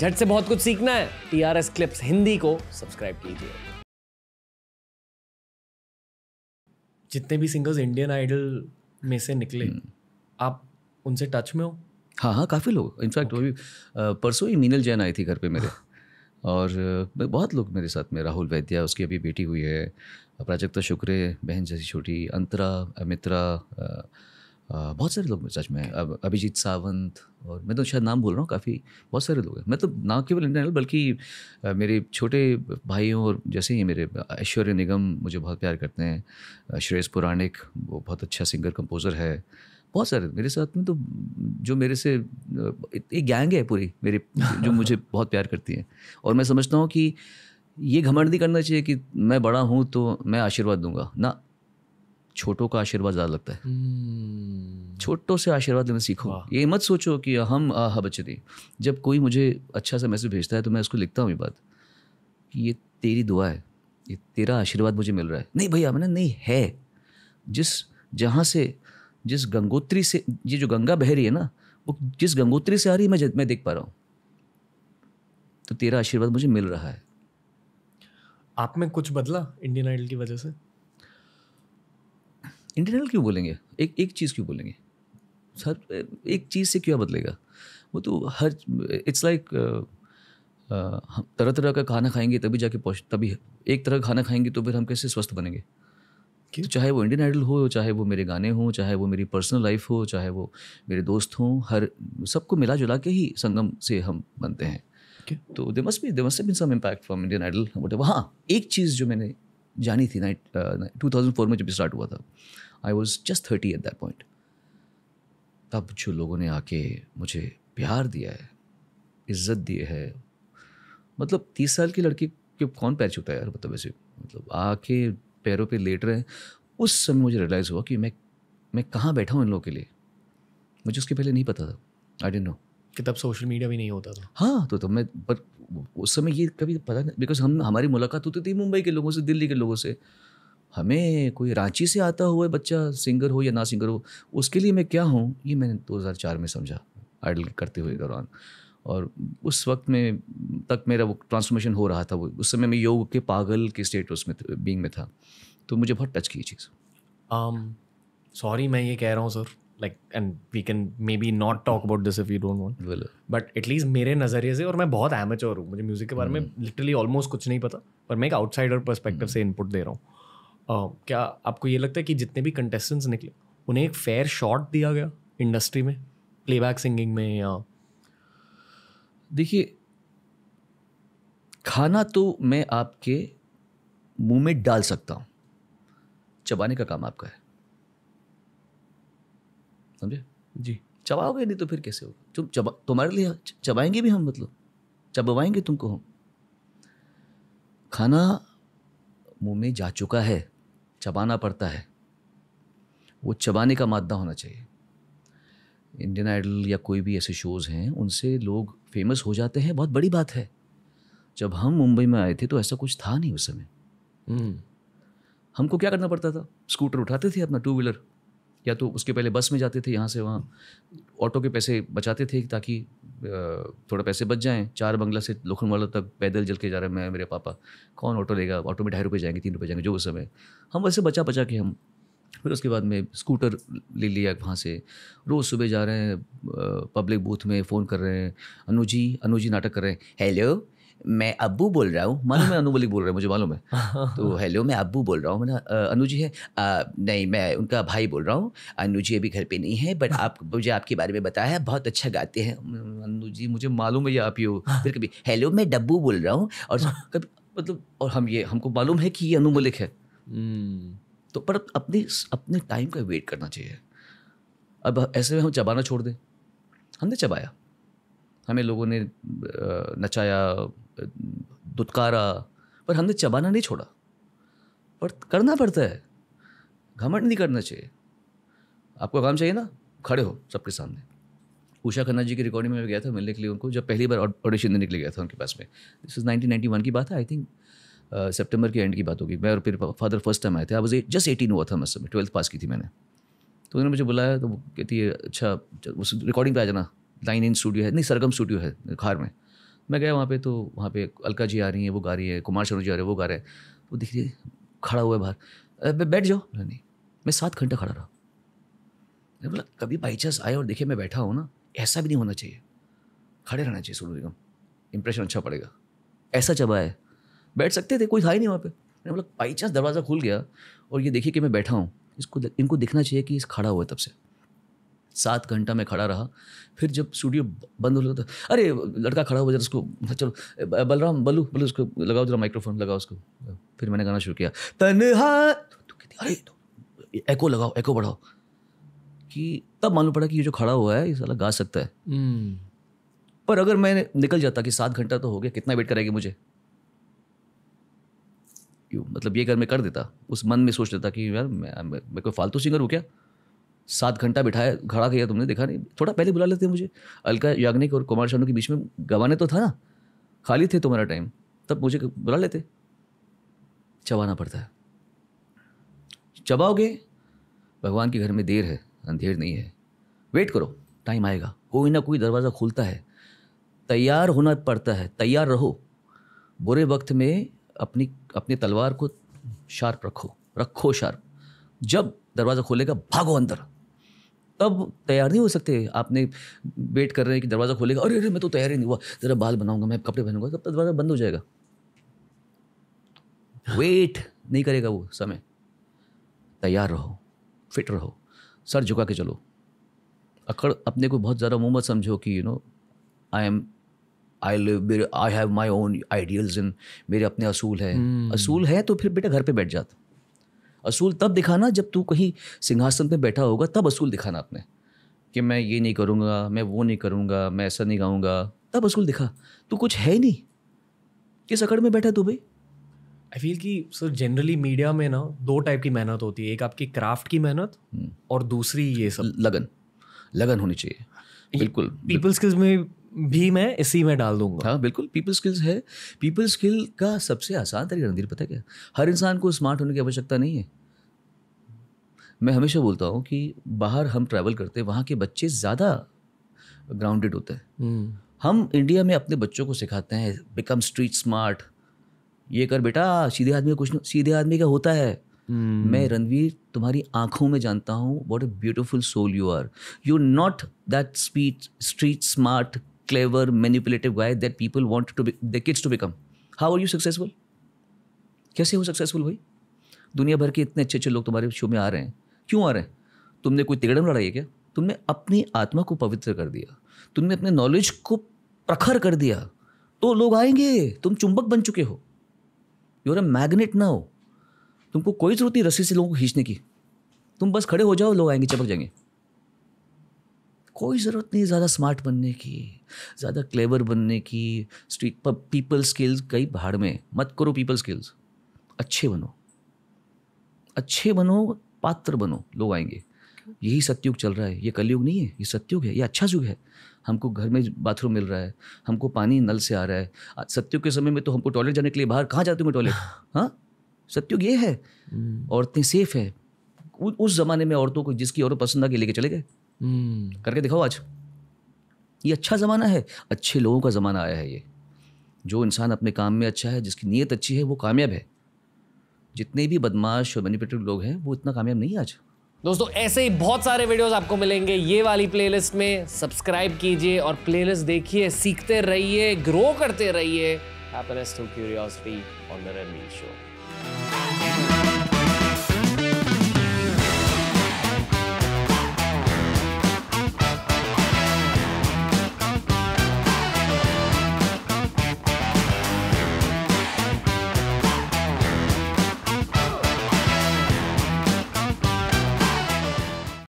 झट से बहुत कुछ सीखना है T R S clips Hindi को सब्सक्राइब कीजिए जितने भी सिंगर्स इंडियन आइडल में से निकले हम्म। आप उनसे टच में हो हाँ हाँ काफ़ी लोग इनफैक्ट okay. भी परसों ही मीनल जैन आई थी घर पे मेरे और बहुत लोग मेरे साथ में राहुल वैद्या उसकी अभी बेटी हुई है प्राजक्ता शुक्रे बहन जैसी छोटी अंतरा अमित्रा बहुत सारे लोग सच में अब अभिजीत सावंत और मैं तो शायद नाम बोल रहा हूँ काफ़ी बहुत सारे लोग हैं मैं तो ना केवल इंटरनल बल्कि मेरे छोटे भाइयों और जैसे ही मेरे ऐश्वर्य निगम मुझे बहुत प्यार करते हैं श्रेयस पुराणिक वो बहुत अच्छा सिंगर कंपोज़र है बहुत सारे मेरे साथ में तो जो मेरे से एक गैंग है पूरी मेरे जो मुझे बहुत प्यार करती है और मैं समझता हूँ कि ये घमंड नहीं करना चाहिए कि मैं बड़ा हूँ तो मैं आशीर्वाद दूंगा ना छोटों का आशीर्वाद ज़्यादा लगता है हम्म। छोटों से आशीर्वाद लेना सीखो ये मत सोचो कि हम आह दी जब कोई मुझे अच्छा सा मैसेज भेजता है तो मैं उसको लिखता हूँ ये बात कि ये तेरी दुआ है ये तेरा आशीर्वाद मुझे मिल रहा है नहीं भैया मैंने नहीं है जिस जहाँ से जिस गंगोत्री से ये जो गंगा बह रही है ना वो जिस गंगोत्री से आ रही है मैं मैं देख पा रहा हूँ तो तेरा आशीर्वाद मुझे मिल रहा है आप में कुछ बदला इंडियन आइडल की वजह से इंटरनल क्यों बोलेंगे एक एक चीज़ क्यों बोलेंगे सर एक चीज़ से क्या बदलेगा वो तो हर इट्स लाइक तरह तरह का खाना खाएंगे तभी जाके पहुँच तभी एक तरह का खाना खाएंगे तो फिर हम कैसे स्वस्थ बनेंगे तो चाहे वो इंडियन आइडल हो चाहे वो मेरे गाने हों चाहे वो मेरी पर्सनल लाइफ हो चाहे वो मेरे दोस्त हों हर सबको मिला जुला के ही संगम से हम बनते हैं तो they must be they must been some impact from Indian Idol what हाँ एक चीज़ जो मैंने जानी थी नाइट टू थाउजेंड फोर में जब स्टार्ट हुआ था I was just thirty at that point तब जो लोगों ने आके मुझे प्यार दिया है इज्जत दी है मतलब तीस साल की लड़की के कौन पैर छूता है यार मतलब ऐसे मतलब आके पैरों पे लेट रहे हैं उस समय मुझे रियलाइज़ हुआ कि मैं मैं कहाँ बैठा हूँ इन लोगों के लिए मुझे उसके पहले नहीं पता था आई डेंट नो कि तब सोशल मीडिया भी नहीं होता था हाँ तो तब तो मैं पर उस समय ये कभी पता नहीं बिकॉज हम हमारी मुलाकात होती थी मुंबई के लोगों से दिल्ली के लोगों से हमें कोई रांची से आता हुआ बच्चा सिंगर हो या ना सिंगर हो उसके लिए मैं क्या हूँ ये मैंने 2004 में समझा आइडल करते हुए दौरान और उस वक्त में तक मेरा वो ट्रांसफॉर्मेशन हो रहा था वो उस समय मैं योग के पागल के स्टेटस में बींग में था तो मुझे बहुत टच की चीज़ सॉरी um, मैं ये कह रहा हूँ sir like and we can may be not talk about this if you don't want but at least मेरे नज़रिए से और मैं बहुत और हूँ मुझे म्यूज़िक के बारे में लिटरली hmm. ऑलमोस्ट कुछ नहीं पता पर मैं एक आउटसाइडर परस्पेक्टिव hmm. से इनपुट दे रहा हूँ क्या आपको ये लगता है कि जितने भी कंटेस्टेंट्स निकले उन्हें एक फेयर शॉट दिया गया इंडस्ट्री में प्लेबैक सिंगिंग में या देखिए खाना तो मैं आपके मुंह में डाल सकता हूँ चबाने का काम आपका है समझे जी चबाओगे नहीं तो फिर कैसे होगा तुम चबा तुम्हारे लिए चबाएंगे भी हम मतलब चबवाएंगे तुमको हम खाना मुंह में जा चुका है चबाना पड़ता है वो चबाने का मादा होना चाहिए इंडियन आइडल या कोई भी ऐसे शोज़ हैं उनसे लोग फेमस हो जाते हैं बहुत बड़ी बात है जब हम मुंबई में आए थे तो ऐसा कुछ था नहीं उस समय हम्म। हमको क्या करना पड़ता था स्कूटर उठाते थे अपना टू व्हीलर या तो उसके पहले बस में जाते थे यहाँ से वहाँ ऑटो के पैसे बचाते थे ताकि थोड़ा पैसे बच जाएँ चार बंगला से लखनवाला तक पैदल चल के जा रहे हैं मैं मेरे पापा कौन ऑटो लेगा ऑटो में ढाई रुपये जाएंगे तीन रुपये जाएंगे जो उस समय हम वैसे बचा बचा के हम फिर उसके बाद में स्कूटर ले लिया वहाँ से रोज़ सुबह जा रहे हैं पब्लिक बूथ में फ़ोन कर रहे हैं अनुजी अनुजी नाटक कर रहे हैं हेलो मैं अबू बोल रहा हूँ मालूम मैं अनुबलिक बोल रहा हूँ मुझे मालूम है तो हेलो मैं अबू बोल रहा हूँ मैंने अनु जी है आ, नहीं मैं उनका भाई बोल रहा हूँ अनु जी अभी घर पे नहीं है बट आप मुझे आपके बारे में बताया बहुत अच्छा गाते हैं अनु जी मुझे मालूम है ये आप ही हो फिर कभी हेलो मैं डब्बू बोल रहा हूँ और कभी मतलब और हम ये हमको मालूम है कि ये अनुमलिक है हम्म। तो पर अपने अपने टाइम का वेट करना चाहिए अब ऐसे में हम चबाना छोड़ दें हमने चबाया हमें लोगों ने नचाया दुत्कारा पर हमने चबाना नहीं छोड़ा पर करना पड़ता है घमंड नहीं करना चाहिए आपको काम चाहिए ना खड़े हो सबके सामने उषा खन्ना जी की रिकॉर्डिंग में मैं गया था मिलने के लिए उनको जब पहली बार ऑडिशन देने के लिए गया था उनके पास में दिस इज़ नाइनटीन वन की बात है आई थिंक सेप्टेम्बर के एंड की बात होगी मैं और फिर फादर फर्स्ट टाइम आए थे आई जस्ट एटीन हुआ था मैं समय ट्वेल्थ पास की थी मैंने तो उन्होंने मुझे बुलाया तो कहती है अच्छा उस रिकॉर्डिंग पे आ जाना लाइन इन स्टूडियो है नहीं सरगम स्टूडियो है खार में मैं गया वहाँ पे तो वहाँ पे अलका जी आ रही हैं वो गा रही है कुमार शर्मा जी आ रहे हैं वो गा रहे हैं वो दिख रही है खड़ा हुआ है बाहर बैठ जाओ नहीं मैं सात घंटा खड़ा रहा मैं बोला कभी बाई चांस आए और देखे मैं बैठा हूँ ना ऐसा भी नहीं होना चाहिए खड़े रहना चाहिए सुनो एकदम इंप्रेशन अच्छा पड़ेगा ऐसा चबा है बैठ सकते थे कोई था ही नहीं वहाँ पे मैंने बोला बाई चांस दरवाज़ा खुल गया और ये देखिए कि मैं बैठा हूँ इसको इनको दिखना चाहिए कि इस खड़ा हुआ है तब से सात घंटा मैं खड़ा रहा फिर जब स्टूडियो बंद हो गया था तो, अरे लड़का खड़ा हो जरा उसको चलो बलराम बलू बलू उसको लगाओ जरा माइक्रोफोन लगाओ उसको फिर मैंने गाना शुरू किया तनहा अरे एको लगाओ एको बढ़ाओ कि तब मालूम पड़ा कि ये जो खड़ा हुआ है ये साला गा सकता है हम्म। पर अगर मैं निकल जाता कि सात घंटा तो हो गया कितना वेट करेगी मुझे मतलब ये अगर मैं कर देता उस मन में सोच लेता कि यार मैं, मैं, मैं कोई फालतू सिंगर हूँ क्या सात घंटा बिठाया खड़ा किया तुमने देखा नहीं थोड़ा पहले बुला लेते मुझे अलका याग्निक और कुमार शानू के बीच में गवाने तो था ना खाली थे तुम्हारा टाइम तब मुझे बुला लेते चबाना पड़ता है चबाओगे भगवान के घर में देर है अंधेर नहीं है वेट करो टाइम आएगा कोई ना कोई दरवाज़ा खुलता है तैयार होना पड़ता है तैयार रहो बुरे वक्त में अपनी अपनी तलवार को शार्प रखो रखो शार्प जब दरवाज़ा खोलेगा भागो अंदर तब तैयार नहीं हो सकते आपने वेट कर रहे हैं कि दरवाज़ा खोलेगा अरे अरे मैं तो तैयार ही नहीं हुआ ज़रा बाल बनाऊंगा मैं कपड़े पहनूंगा तब तक तो दरवाज़ा बंद हो जाएगा हाँ। वेट नहीं करेगा वो समय तैयार रहो फिट रहो सर झुका के चलो अकड़ अपने को बहुत ज़्यादा मुँह समझो कि you know I am I live मेरे I have my own ideals in मेरे अपने असूल है हम्म। असूल है तो फिर बेटा घर पे बैठ जाता असूल तब दिखाना जब तू कहीं सिंहासन पे बैठा होगा तब असूल दिखाना आपने कि मैं ये नहीं करूँगा मैं वो नहीं करूँगा मैं ऐसा नहीं गाऊँगा तब असूल दिखा तू कुछ है ही नहीं किस अकड़ में बैठा तू भाई आई फील कि सर जनरली मीडिया में ना दो टाइप की मेहनत होती है एक आपकी क्राफ्ट की मेहनत हम्म। और दूसरी ये सब लगन लगन होनी चाहिए बिल्कुल पीपल स्किल्स में भी मैं इसी में डाल दूंगा हाँ बिल्कुल पीपल स्किल्स है पीपल स्किल का सबसे आसान तरीका रणधीर पता क्या हर इंसान को स्मार्ट होने की आवश्यकता नहीं है मैं हमेशा बोलता हूँ कि बाहर हम ट्रैवल करते हैं वहाँ के बच्चे ज़्यादा ग्राउंडेड होते हैं हम्म। हम इंडिया में अपने बच्चों को सिखाते हैं बिकम स्ट्रीट स्मार्ट ये कर बेटा सीधे आदमी का कुछ सीधे आदमी का होता है Hmm. मैं रणवीर तुम्हारी आंखों में जानता हूँ what a beautiful soul you are you not that speech street smart clever, manipulative guy that people want to be, their kids to become. How are you successful? कैसे हो सक्सेसफुल भाई दुनिया भर के इतने अच्छे अच्छे लोग तुम्हारे शो में आ रहे हैं क्यों आ रहे हैं तुमने कोई तिगड़म लड़ाई है क्या तुमने अपनी आत्मा को पवित्र कर दिया तुमने अपने नॉलेज को प्रखर कर दिया तो लोग आएंगे तुम चुंबक बन चुके हो यूर अ मैग्नेट ना हो तुमको कोई जरूरत नहीं रस्सी से लोगों को खींचने की तुम बस खड़े हो जाओ लोग आएंगे चपक जाएंगे कोई ज़रूरत नहीं ज़्यादा स्मार्ट बनने की ज़्यादा क्लेवर बनने की स्ट्रीट पर पीपल स्किल्स कई भाड़ में मत करो पीपल स्किल्स अच्छे बनो अच्छे बनो पात्र बनो लोग आएंगे यही सत्युग चल रहा है ये कलयुग नहीं है ये सत्युग है ये अच्छा युग है हमको घर में बाथरूम मिल रहा है हमको पानी नल से आ रहा है सत्युग के समय में तो हमको टॉयलेट जाने के लिए बाहर कहाँ जाते होंगे टॉयलेट हाँ सत्युग ये है हम्म। औरतें सेफ है उस जमाने में औरतों को जिसकी औरत पसंद आ के लेके चले गए हम्म। करके दिखाओ आज ये अच्छा ज़माना है अच्छे लोगों का ज़माना आया है ये जो इंसान अपने काम में अच्छा है जिसकी नीयत अच्छी है वो कामयाब है जितने भी बदमाश और मैनिपुलेटिव लोग हैं वो इतना कामयाब नहीं आज दोस्तों ऐसे ही बहुत सारे वीडियोस आपको मिलेंगे ये वाली प्लेलिस्ट में सब्सक्राइब कीजिए और प्लेलिस्ट देखिए सीखते रहिए ग्रो करते रहिए happiness through curiosity on the Ranveer show